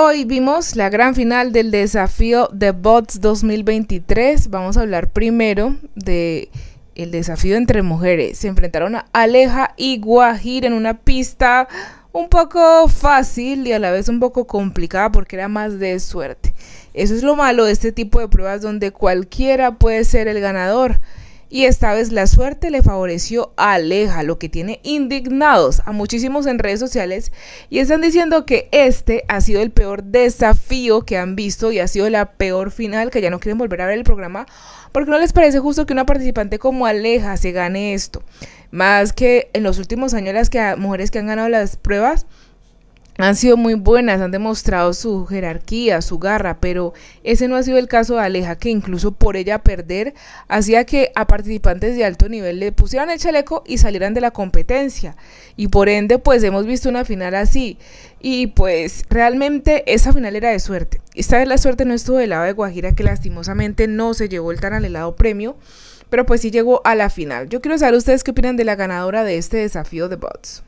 Hoy vimos la gran final del desafío de Bots 2023. Vamos a hablar primero de el desafío entre mujeres. Se enfrentaron a Aleja y Guajir en una pista un poco fácil y a la vez un poco complicada porque era más de suerte. Eso es lo malo de este tipo de pruebas donde cualquiera puede ser el ganador y esta vez la suerte le favoreció a Aleja, lo que tiene indignados a muchísimos en redes sociales y están diciendo que este ha sido el peor desafío que han visto y ha sido la peor final, que ya no quieren volver a ver el programa porque no les parece justo que una participante como Aleja se gane esto. Más que en los últimos años las que, mujeres que han ganado las pruebas han sido muy buenas, han demostrado su jerarquía, su garra, pero ese no ha sido el caso de Aleja, que incluso por ella perder hacía que a participantes de alto nivel le pusieran el chaleco y salieran de la competencia. Y por ende, pues hemos visto una final así. Y pues realmente esa final era de suerte. Esta vez la suerte no estuvo del lado de Guajira, que lastimosamente no se llevó el tan anhelado premio, pero pues sí llegó a la final. Yo quiero saber ustedes qué opinan de la ganadora de este desafío de Bots.